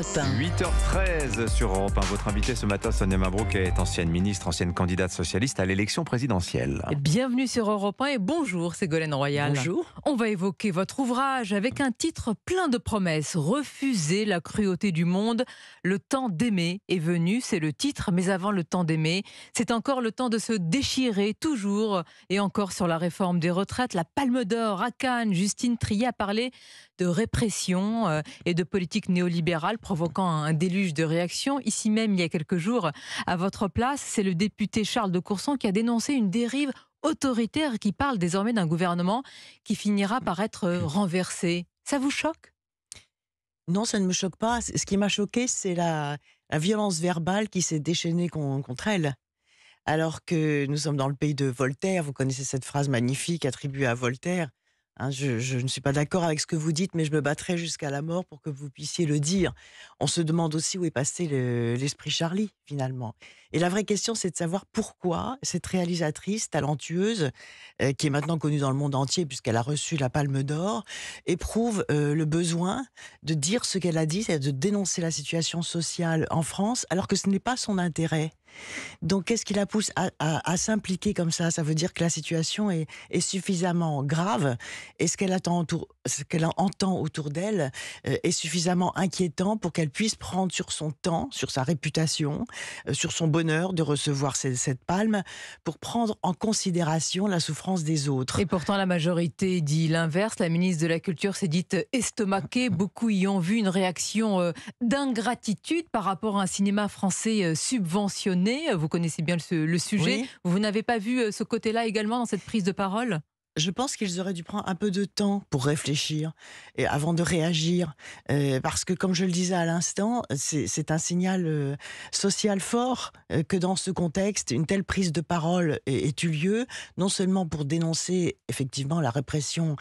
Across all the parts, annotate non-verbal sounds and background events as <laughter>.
8h13 sur Europe 1. Votre invité ce matin, Sonia Broquet, est ancienne ministre, ancienne candidate socialiste à l'élection présidentielle. Bienvenue sur Europe 1 et bonjour Ségolène Royal. Bonjour. On va évoquer votre ouvrage avec un titre plein de promesses. Refuser la cruauté du monde. Le temps d'aimer est venu, c'est le titre. Mais avant le temps d'aimer, c'est encore le temps de se déchirer, toujours et encore sur la réforme des retraites. La Palme d'Or à Cannes, Justine Trier a parlé de répression euh, et de politique néolibérale provoquant un déluge de réactions. Ici même, il y a quelques jours, à votre place, c'est le député Charles de Courson qui a dénoncé une dérive autoritaire qui parle désormais d'un gouvernement qui finira par être euh, renversé. Ça vous choque Non, ça ne me choque pas. Ce qui m'a choqué, c'est la, violence verbale qui s'est déchaînée contre elle. Alors que nous sommes dans le pays de Voltaire, vous connaissez cette phrase magnifique attribuée à Voltaire, Hein, je, ne suis pas d'accord avec ce que vous dites, mais je me battrai jusqu'à la mort pour que vous puissiez le dire. On se demande aussi où est passé l'esprit Charlie, finalement. Et la vraie question, c'est de savoir pourquoi cette réalisatrice talentueuse, euh, qui est maintenant connue dans le monde entier puisqu'elle a reçu la Palme d'Or, éprouve euh, le besoin de dire ce qu'elle a dit, c'est-à-dire de dénoncer la situation sociale en France, alors que ce n'est pas son intérêt. Donc, qu'est-ce qui la pousse à, s'impliquer comme ça Ça veut dire que la situation est, suffisamment grave et ce qu'elle qu'elle entend autour d'elle euh, est suffisamment inquiétant pour qu'elle puisse prendre sur son temps, sur sa réputation, euh, sur son bonheur de recevoir cette, palme, pour prendre en considération la souffrance des autres. Et pourtant, la majorité dit l'inverse. La ministre de la Culture s'est dite estomaquée. Beaucoup y ont vu une réaction euh, d'ingratitude par rapport à un cinéma français subventionné vous connaissez bien le, sujet. Vous n'avez pas vu euh, ce côté-là également dans cette prise de parole je pense qu'ils auraient dû prendre un peu de temps pour réfléchir et avant de réagir, euh, parce que comme je le disais à l'instant, c'est un signal euh, social fort euh, que dans ce contexte, une telle prise de parole ait, eu lieu, non seulement pour dénoncer effectivement la répression,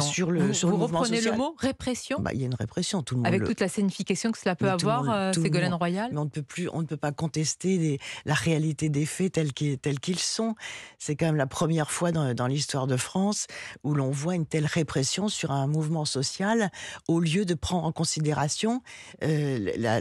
sur le, vous, sur vous reprenez le mot répression. Bah, il y a une répression, tout le monde. Avec toute la signification que cela peut avoir, Ségolène Royal. Mais on ne peut plus, on ne peut pas contester la réalité des faits tels qu'ils sont. C'est quand même la première fois dans l'histoire de France où l'on voit une telle répression sur un mouvement social au lieu de prendre en considération euh, la,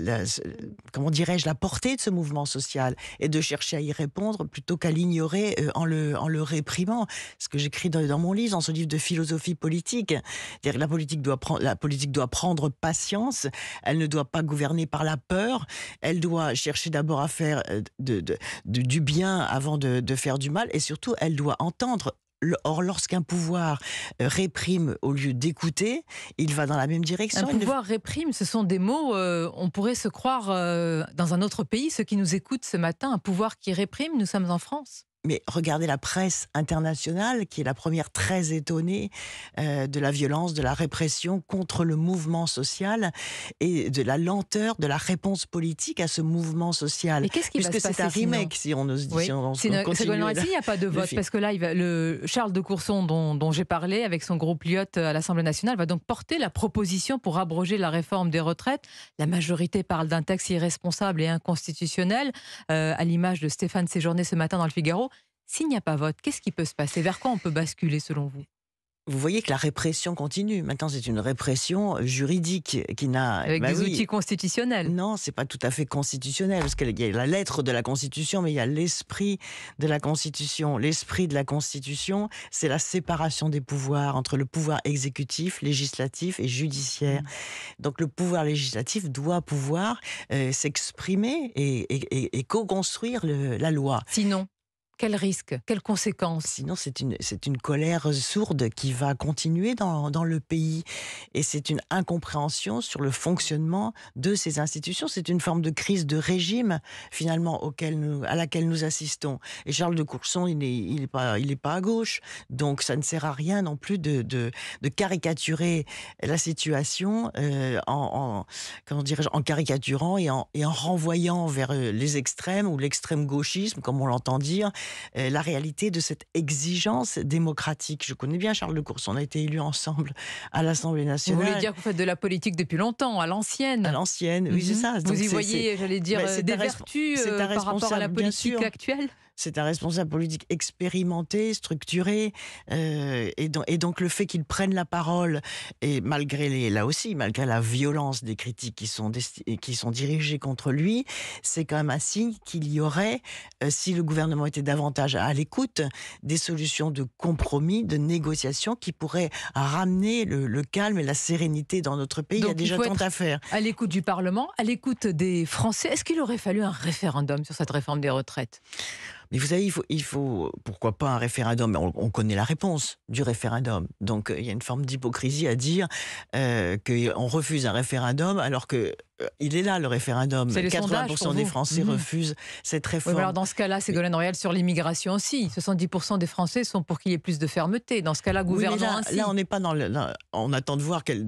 comment dirais-je la portée de ce mouvement social et de chercher à y répondre plutôt qu'à l'ignorer euh, en le, en le réprimant. Ce que j'écris dans, mon livre, dans ce livre de philosophie politique, cest la politique doit prendre la politique doit prendre patience. Elle ne doit pas gouverner par la peur. Elle doit chercher d'abord à faire euh, de, du bien avant de faire du mal et surtout elle doit entendre Or, lorsqu'un pouvoir euh, réprime au lieu d'écouter, il va dans la même direction. Un pouvoir réprime, ce sont des mots, euh, on pourrait se croire euh, dans un autre pays, ceux qui nous écoutent ce matin, un pouvoir qui réprime, nous sommes en France mais regardez la presse internationale, qui est la première très étonnée euh, de la violence, de la répression contre le mouvement social et de la lenteur de la réponse politique à ce mouvement social. Et qu'est-ce qui va se passer c'est un remake, si on ose dire. Oui. Si on, continue il n'y a pas de vote, parce que là, le Charles de Courson, dont, j'ai parlé, avec son groupe Lyotte euh, à l'Assemblée nationale, va donc porter la proposition pour abroger la réforme des retraites. La majorité parle d'un texte irresponsable et inconstitutionnel, euh, à l'image de Stéphane Séjourné ce matin dans le Figaro. S'il n'y a pas vote, qu'est-ce qui peut se passer Vers quoi on peut basculer selon vous vous voyez que la répression continue. Maintenant, c'est une répression euh, juridique qui n'a avec bah des outils constitutionnels. Non, c'est pas tout à fait constitutionnel parce qu'il y a la lettre de la Constitution, mais il y a l'esprit de la Constitution. L'esprit de la Constitution, c'est la séparation des pouvoirs entre le pouvoir exécutif, législatif et judiciaire. Mmh. Donc, le pouvoir législatif doit pouvoir euh, s'exprimer et co-construire la loi. Sinon, quel risque Quelles conséquences Sinon, c'est une, c'est une colère sourde qui va continuer dans, dans le pays. Et c'est une incompréhension sur le fonctionnement de ces institutions. C'est une forme de crise de régime, finalement, auquel nous, à laquelle nous assistons. Et Charles de Courson, il n'est il pas, il pas à gauche. Donc, ça ne sert à rien non plus de, de, caricaturer la situation euh, en, en, comment en caricaturant et en, et en renvoyant vers euh, les extrêmes ou l'extrême gauchisme, comme on l'entend dire, euh, la réalité de cette exigence démocratique. Je connais bien Charles de Course, on a été élus ensemble à l'Assemblée nationale. Vous voulez dire que vous faites de la politique depuis longtemps, à l'ancienne À l'ancienne, oui, c'est mhm. ça. vous y voyez, j'allais dire, ben, euh, des vertus euh, par rapport à la politique actuelle c'est un responsable politique expérimenté, structuré, euh, et, donc, et, donc le fait qu'il prenne la parole, et malgré là aussi, malgré la violence des critiques qui sont, qui sont dirigées contre lui, c'est quand même un signe qu'il y aurait, euh, si le gouvernement était davantage à l'écoute, des solutions de compromis, de négociation qui pourraient ramener le, calme et la sérénité dans notre pays. il y a déjà tant à faire. À l'écoute du Parlement, à l'écoute des Français. Est-ce qu'il aurait fallu un référendum sur cette réforme des retraites mais vous savez, il faut, il faut pourquoi pas un référendum on, on connaît la réponse du référendum. Donc euh, il y a une forme d'hypocrisie à dire euh, qu'on refuse un référendum alors que il est là le référendum. 80% des Français mhm. refusent cette réforme. alors dans ce cas-là, Ségolène Royal sur l'immigration aussi. 70% des Français sont pour qu'il y ait plus de fermeté. Dans ce cas-là, gouvernant là, on n'est pas dans le, on attend de voir quel,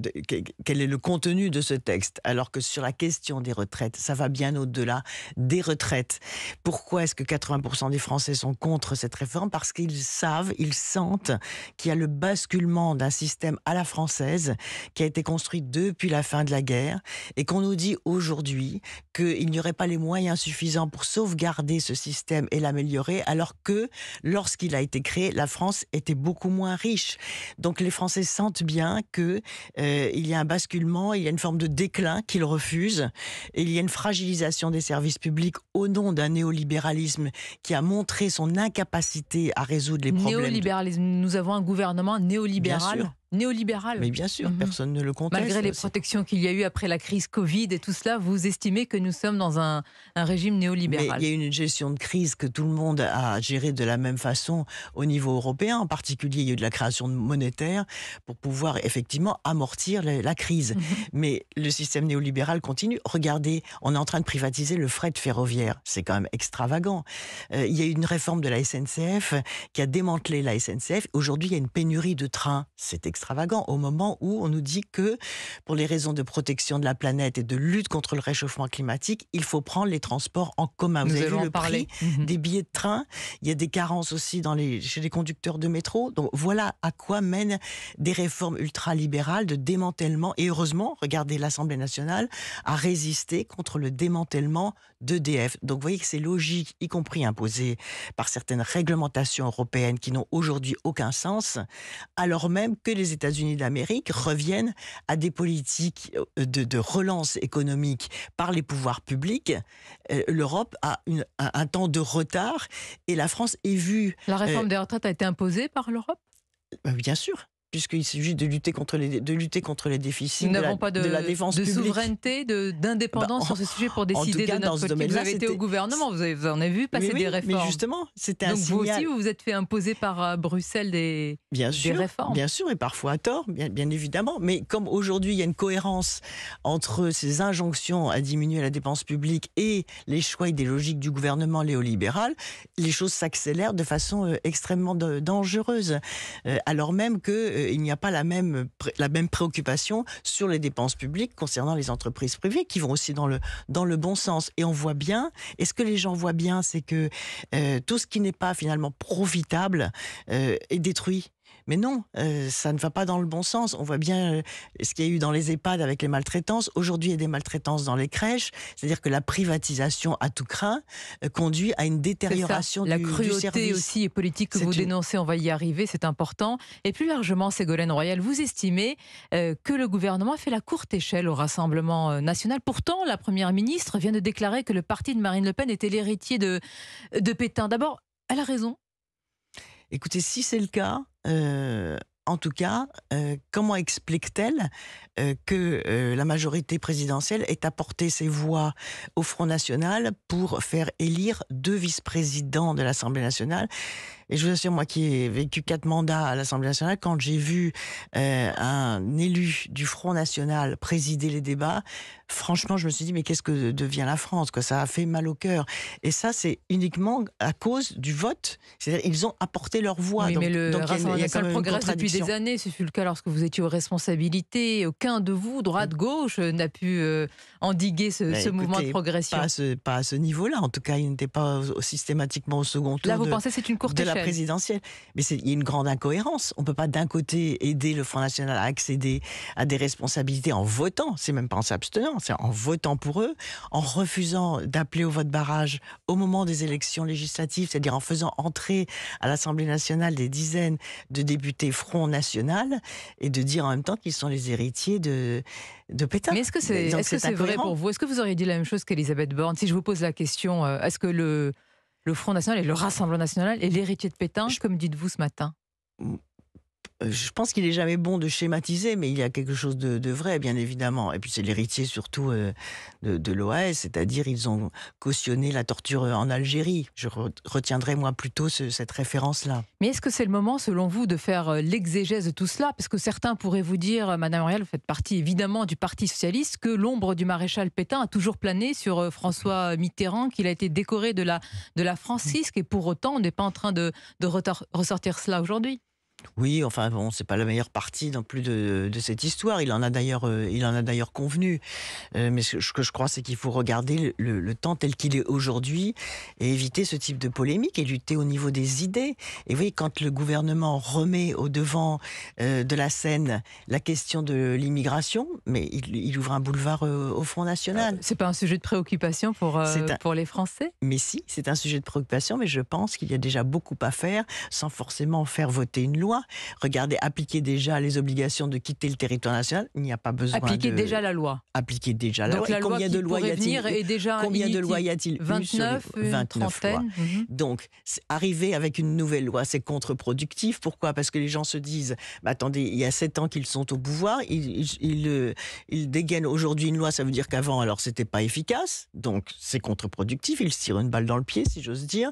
quel, est le contenu de ce texte, alors que sur la question des retraites, ça va bien au-delà des retraites. Pourquoi est-ce que 80% des Français sont contre cette réforme Parce qu'ils savent, ils sentent qu'il y a le basculement d'un système à la française qui a été construit depuis la fin de la guerre et qu'on nous dit dit aujourd'hui qu'il n'y aurait pas les moyens suffisants pour sauvegarder ce système et l'améliorer, alors que lorsqu'il a été créé, la France était beaucoup moins riche. Donc les Français sentent bien qu'il euh, y a un basculement, il y a une forme de déclin qu'ils refusent, il y a une fragilisation des services publics au nom d'un néolibéralisme qui a montré son incapacité à résoudre les problèmes. Néolibéralisme, nous avons un gouvernement néolibéral néolibéral. Mais bien sûr, mhm. personne ne le conteste. Malgré les protections qu'il y a eu après la crise Covid et tout cela, vous estimez que nous sommes dans un, régime néolibéral. il y a une gestion de crise que tout le monde a gérée de la même façon au niveau européen. En particulier, il y a eu de la création monétaire pour pouvoir effectivement amortir la, crise. Mhm. Mais le système néolibéral continue. Regardez, on est en train de privatiser le fret ferroviaire. C'est quand même extravagant. Euh, il y a eu une réforme de la SNCF qui a démantelé la SNCF. Aujourd'hui, il y a une pénurie de trains. C'est extravagant au moment où on nous dit que pour les raisons de protection de la planète et de lutte contre le réchauffement climatique, il faut prendre les transports en commun. Vous avez vu le parler. prix mhm. des billets de train. Il y a des carences aussi dans les, chez les conducteurs de métro. Donc voilà à quoi mènent des réformes ultralibérales de démantèlement. Et heureusement, regardez l'Assemblée nationale a résisté contre le démantèlement d'EDF. Donc vous voyez que c'est logique, y compris imposé par certaines réglementations européennes qui n'ont aujourd'hui aucun sens, alors même que les États-Unis d'Amérique reviennent à des politiques euh, de, relance économique par les pouvoirs publics. Euh, L'Europe a un, temps de retard et la France est vue. La réforme euh, des retraites a été imposée par l'Europe Bien sûr puisqu'il s'agit de lutter contre les, de lutter contre les déficits. Nous n'avons pas de, la défense de souveraineté, d'indépendance bah, sur ce sujet pour décider de notre politique. Vous avez été au gouvernement, vous, en avez vu passer des réformes. Mais justement, c'était un Donc vous aussi, vous vous êtes fait imposer par euh, Bruxelles des, des réformes. Bien sûr, et parfois à tort, bien, bien évidemment. Mais comme aujourd'hui, il y a une cohérence entre ces injonctions à diminuer la dépense publique et les choix idéologiques du gouvernement néolibéral, les choses s'accélèrent de façon euh, extrêmement dangereuse. Euh, alors même que il n'y a pas la même, la même préoccupation sur les dépenses publiques concernant les entreprises privées qui vont aussi dans le, dans le bon sens. Et on voit bien, et ce que les gens voient bien, c'est que euh, tout ce qui n'est pas finalement profitable euh, est détruit. Mais non, euh, ça ne va pas dans le bon sens. On voit bien euh, ce qu'il y a eu dans les EHPAD avec les maltraitances. Aujourd'hui, il y a des maltraitances dans les crèches. C'est-à-dire que la privatisation à tout craint euh, conduit à une détérioration de du, la cruauté aussi et politique que vous dénoncez. On va y arriver, c'est important. Et plus largement, Ségolène Royal, vous estimez que le gouvernement fait la courte échelle au Rassemblement national. Pourtant, la Première ministre vient de déclarer que le parti de Marine Le Pen était l'héritier de, de Pétain. D'abord, elle a raison Écoutez, si c'est le cas, euh, en tout cas, euh, comment explique-t-elle euh, que la majorité présidentielle ait apporté ses voix au Front National pour faire élire deux vice-présidents de l'Assemblée nationale et je vous assure, moi qui ai vécu quatre mandats à l'Assemblée nationale, quand j'ai vu euh, un élu du Front National présider les débats, franchement, je me suis dit, mais qu'est-ce que devient la France quoi Ça a fait mal au cœur. Et ça, c'est uniquement à cause du vote. C'est-à-dire, ils ont apporté leur voix. Oui, donc, mais le donc, le progresse depuis des années. Ce fut le cas lorsque vous étiez aux responsabilités. Aucun de vous, droite, mm. gauche, euh, n'a pu euh, endiguer ce, mouvement de progression. Pas à ce, niveau-là. En tout cas, il n'était pas systématiquement au second tour. Là, vous pensez que c'est une courte présidentielle. Mais il y a une grande incohérence. On ne peut pas d'un côté aider le Front National à accéder à des responsabilités en votant, c'est même pas en s'abstenant, c'est en votant pour eux, en refusant d'appeler au vote barrage au moment des élections législatives, c'est-à-dire en faisant entrer à l'Assemblée nationale des dizaines de députés Front National et de dire en même temps qu'ils sont les héritiers de, de Pétain. Mais est-ce que c'est vrai pour vous Est-ce que vous auriez dit la même chose qu'Elisabeth Borne Si je vous pose la question, euh, est-ce que le le Front National et le Rassemblement National et l'héritier de Pétain, comme dites-vous ce matin euh, je pense qu'il est jamais bon de schématiser, mais il y a quelque chose de, vrai, bien évidemment. Et puis c'est l'héritier surtout euh, de, de l'OAS, c'est-à-dire ils ont cautionné la torture euh, en Algérie. Je retiendrai moi plutôt cette référence-là. Mais est-ce que c'est le moment, selon vous, de faire l'exégèse de tout cela Parce que certains pourraient vous dire, Madame Ariel, vous faites partie évidemment du Parti socialiste, que l'ombre du maréchal Pétain a toujours plané sur François Mitterrand, qu'il a été décoré de la, de la Francisque, et pour autant, on n'est pas en train de ressortir cela aujourd'hui. Oui, enfin bon, c'est pas la meilleure partie non plus de, cette histoire. Il en a d'ailleurs, euh, il en a d'ailleurs convenu. Euh, mais ce que je crois, c'est qu'il faut regarder le, temps tel qu'il est aujourd'hui et éviter ce type de polémique et lutter au niveau des idées. Et vous voyez, quand le gouvernement remet au devant euh, de la scène la question de l'immigration, mais il, ouvre un boulevard au Front National. c'est pas un sujet de préoccupation pour pour les Français. Mais si, c'est un sujet de préoccupation. Mais je pense qu'il y a déjà beaucoup à faire sans forcément faire voter une loi Regardez, appliquer déjà les obligations de quitter le territoire national, il n'y a pas besoin appliquer déjà la loi. Appliquer déjà la, loi. combien de lois y a-t-il Combien de lois il 29, mhm. Donc, arriver avec une nouvelle loi, c'est contre-productif. Pourquoi Parce que les gens se disent bah, attendez, il y a 7 ans qu'ils sont au pouvoir, ils, euh, ils, dégainent aujourd'hui une loi, ça veut dire qu'avant, alors, c'était pas efficace. Donc, c'est contre-productif. Ils se tirent une balle dans le pied, si j'ose dire.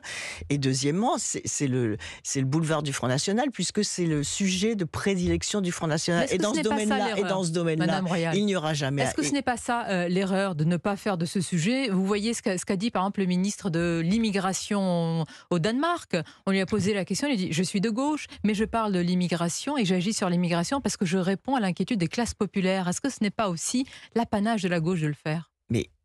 Et deuxièmement, c'est le, le boulevard du Front National, puisque c'est le sujet de prédilection du Front National. Et dans, ce domaine-là, il n'y aura jamais. Est-ce que ce n'est pas ça euh, l'erreur de ne pas faire de ce sujet Vous voyez ce qu'a dit par exemple le ministre de l'immigration au Danemark. On lui a posé la question, il dit Je suis de gauche, mais je parle de l'immigration et j'agis sur l'immigration parce que je réponds à l'inquiétude des classes populaires. Est-ce que ce n'est pas aussi l'apanage de la gauche de le faire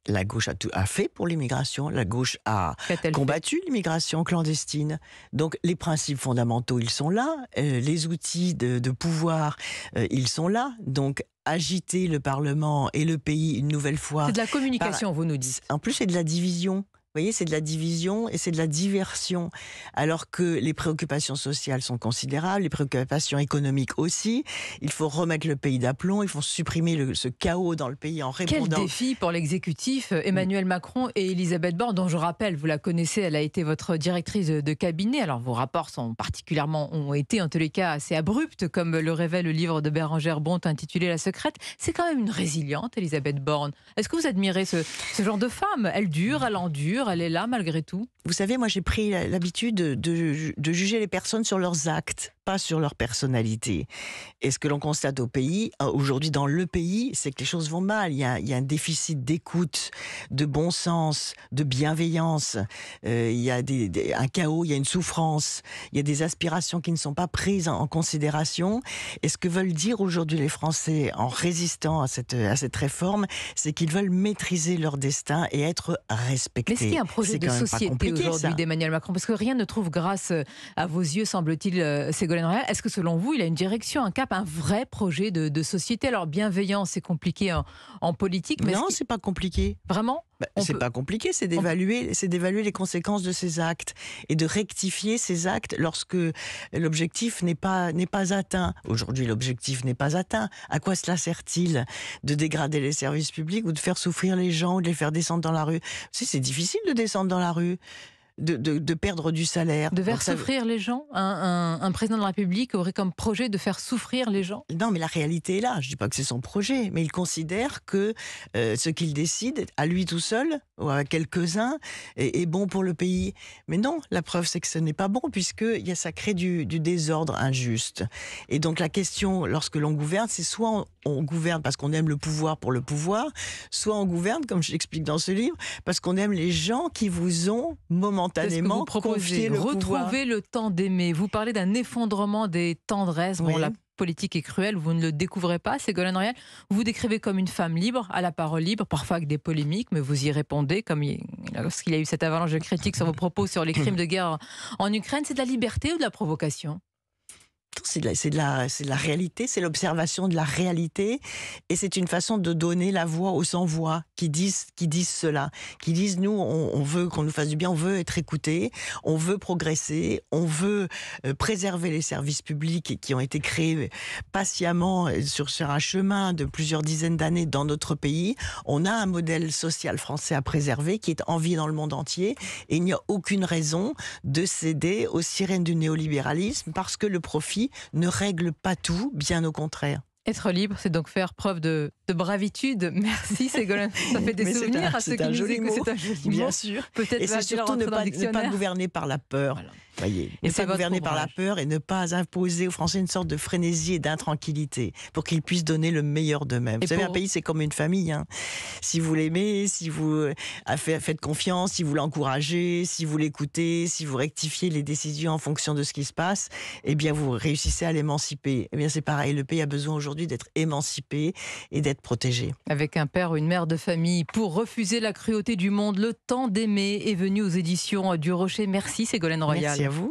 la gauche a, tout, fait pour l'immigration, la gauche a combattu l'immigration clandestine. Donc les principes fondamentaux, ils sont là, euh, les outils de, pouvoir, euh, ils sont là. Donc agiter le Parlement et le pays une nouvelle fois. C'est de la communication, vous nous dites. En plus, c'est de la division voyez, c'est de la division et c'est de la diversion. Alors que les préoccupations sociales sont considérables, les préoccupations économiques aussi. Il faut remettre le pays d'aplomb, il faut supprimer le, ce chaos dans le pays en répondant. Quel défi pour l'exécutif euh, Emmanuel mm. Macron et Elisabeth Borne, dont je rappelle, vous la connaissez, elle a été votre directrice de cabinet. Alors vos rapports sont particulièrement, ont été en tous les cas assez abrupts, comme le révèle le livre de Bérangère Bonte intitulé La secrète. C'est quand même une résiliente, Elisabeth Borne. Est-ce que vous admirez ce, ce genre de femme Elle dure, elle endure elle est là malgré tout. Vous savez, moi j'ai pris l'habitude de, juger les personnes sur leurs actes, pas sur leur personnalité. Et ce que l'on constate au pays, euh, aujourd'hui dans le pays, c'est que les choses vont mal. Il y a, un déficit d'écoute, de bon sens, de bienveillance. Euh, il y a des, un chaos, il y a une souffrance, il y a des aspirations qui ne sont pas prises en, considération. Et ce que veulent dire aujourd'hui les Français en résistant à cette, à cette réforme, c'est qu'ils veulent maîtriser leur destin et être respectés un projet de société aujourd'hui d'Emmanuel Macron Parce que rien ne trouve grâce euh, à vos yeux, semble-t-il, euh, Ségolène Royal. Est-ce que selon vous, il a une direction, un cap, un vrai projet de, société Alors bienveillant, c'est compliqué en, politique. Mais non, c'est pas compliqué. Vraiment bah, c'est pas compliqué, c'est d'évaluer, c'est d'évaluer les conséquences de ces actes et de rectifier ces actes lorsque l'objectif n'est pas n'est pas atteint. Aujourd'hui, l'objectif n'est pas atteint. À quoi cela sert-il de dégrader les services publics ou de faire souffrir les gens ou de les faire descendre dans la rue Si c'est difficile de descendre dans la rue de, perdre du salaire. De faire souffrir les gens un, président de la République aurait comme projet de faire souffrir les gens Non, mais la réalité est là. Je ne dis pas que c'est son projet, mais il considère que euh, ce qu'il décide, à lui tout seul, ou à quelques-uns, est, bon pour le pays. Mais non, la preuve, c'est que ce n'est pas bon, puisque y a, ça crée du, désordre injuste. Et donc la question, lorsque l'on gouverne, c'est soit on, gouverne parce qu'on aime le pouvoir pour le pouvoir, soit on gouverne, comme je l'explique dans ce livre, parce qu'on aime les gens qui vous ont momentanément Qu'est-ce que vous le Retrouver le temps d'aimer. Vous parlez d'un effondrement des tendresses. Bon, la politique est cruelle, vous ne le découvrez pas, Ségolène Royal. Vous vous décrivez comme une femme libre, à la parole libre, parfois avec des polémiques, mais vous y répondez, comme lorsqu'il y a eu cette avalanche de critiques sur vos propos sur les crimes de guerre en Ukraine. C'est de la liberté ou de la provocation c'est de, la réalité, c'est l'observation de la réalité, et c'est une façon de donner la voix aux sans-voix qui disent, qui disent cela, qui disent nous, on, veut qu'on nous fasse du bien, on veut être écouté, on veut progresser, on veut euh, préserver les services publics qui ont été créés euh, patiemment euh, sur, sur un chemin de plusieurs dizaines d'années dans notre pays. On a un modèle social français à préserver qui est en dans le monde entier, et il n'y a aucune raison de céder aux sirènes du néolibéralisme parce que le profit ne règle pas tout, bien au contraire. Être libre, c'est donc faire preuve de, de bravitude. <laughs> Merci Ségolène. Ça fait des souvenirs à ceux qui nous disent que c'est un joli mot. Bien sûr. Peut-être et c'est surtout ne pas, ne pas, gouverner par la peur. Voyez, et pas gouverner par la peur et ne pas imposer aux Français une sorte de frénésie et d'intranquillité pour qu'ils puissent donner le meilleur d'eux-mêmes. Vous savez, un pays, c'est comme une famille. Hein. Si vous l'aimez, si vous euh, faites confiance, si vous l'encouragez, si vous l'écoutez, si vous rectifiez les décisions en fonction de ce qui se passe, eh bien, vous réussissez à l'émanciper. Eh bien, c'est pareil. Le pays a besoin aujourd'hui d'être émancipé et d'être protégé. Avec un père ou une mère de famille pour refuser la cruauté du monde, le temps d'aimer est venu aux éditions du Rocher. Merci, Ségolène Royal à vous.